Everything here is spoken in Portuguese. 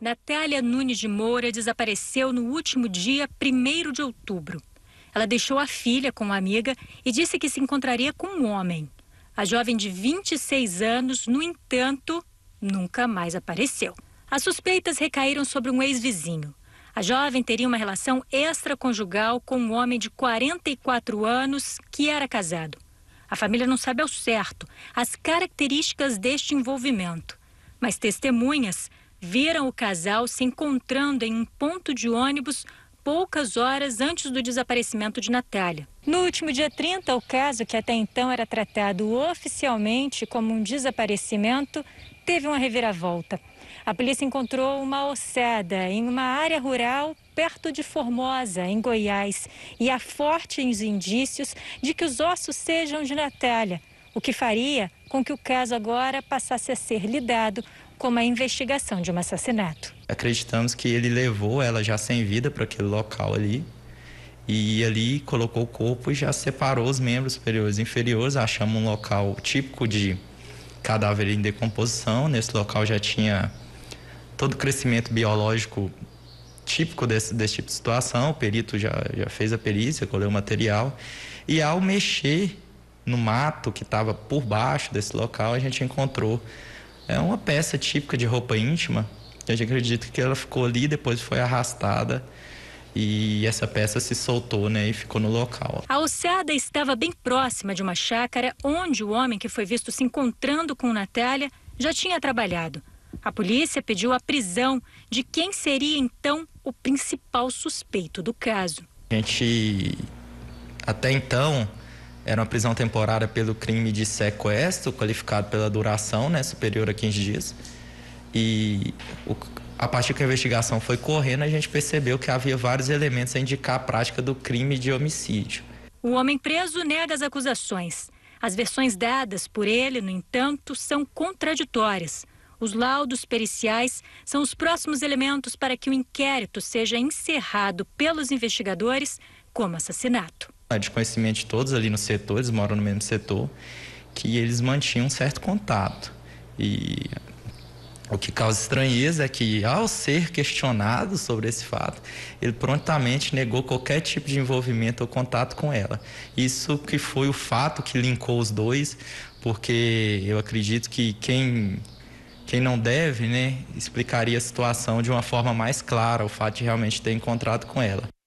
Natália Nunes de Moura desapareceu no último dia 1 de outubro. Ela deixou a filha com uma amiga e disse que se encontraria com um homem. A jovem de 26 anos, no entanto, nunca mais apareceu. As suspeitas recaíram sobre um ex-vizinho. A jovem teria uma relação extraconjugal com um homem de 44 anos que era casado. A família não sabe ao certo as características deste envolvimento, mas testemunhas viram o casal se encontrando em um ponto de ônibus poucas horas antes do desaparecimento de Natália. No último dia 30, o caso, que até então era tratado oficialmente como um desaparecimento, teve uma reviravolta. A polícia encontrou uma ossada em uma área rural perto de Formosa, em Goiás, e há fortes indícios de que os ossos sejam de Natália, o que faria com que o caso agora passasse a ser lidado como a investigação de um assassinato. Acreditamos que ele levou ela já sem vida para aquele local ali e ali colocou o corpo e já separou os membros superiores e inferiores. Achamos um local típico de cadáver em decomposição. Nesse local já tinha todo o crescimento biológico típico desse, desse tipo de situação. O perito já, já fez a perícia, colheu o material. E ao mexer no mato que estava por baixo desse local, a gente encontrou é uma peça típica de roupa íntima. Eu acredito que ela ficou ali, depois foi arrastada e essa peça se soltou né, e ficou no local. A oceada estava bem próxima de uma chácara onde o homem que foi visto se encontrando com Natália já tinha trabalhado. A polícia pediu a prisão de quem seria então o principal suspeito do caso. A gente, até então, era uma prisão temporária pelo crime de sequestro, qualificado pela duração né, superior a 15 dias. E o, a partir que a investigação foi correndo, a gente percebeu que havia vários elementos a indicar a prática do crime de homicídio. O homem preso nega as acusações. As versões dadas por ele, no entanto, são contraditórias. Os laudos periciais são os próximos elementos para que o inquérito seja encerrado pelos investigadores como assassinato. É de conhecimento de todos ali no setor, eles moram no mesmo setor, que eles mantinham um certo contato. E o que causa estranheza é que, ao ser questionado sobre esse fato, ele prontamente negou qualquer tipo de envolvimento ou contato com ela. Isso que foi o fato que linkou os dois, porque eu acredito que quem, quem não deve, né, explicaria a situação de uma forma mais clara, o fato de realmente ter encontrado com ela.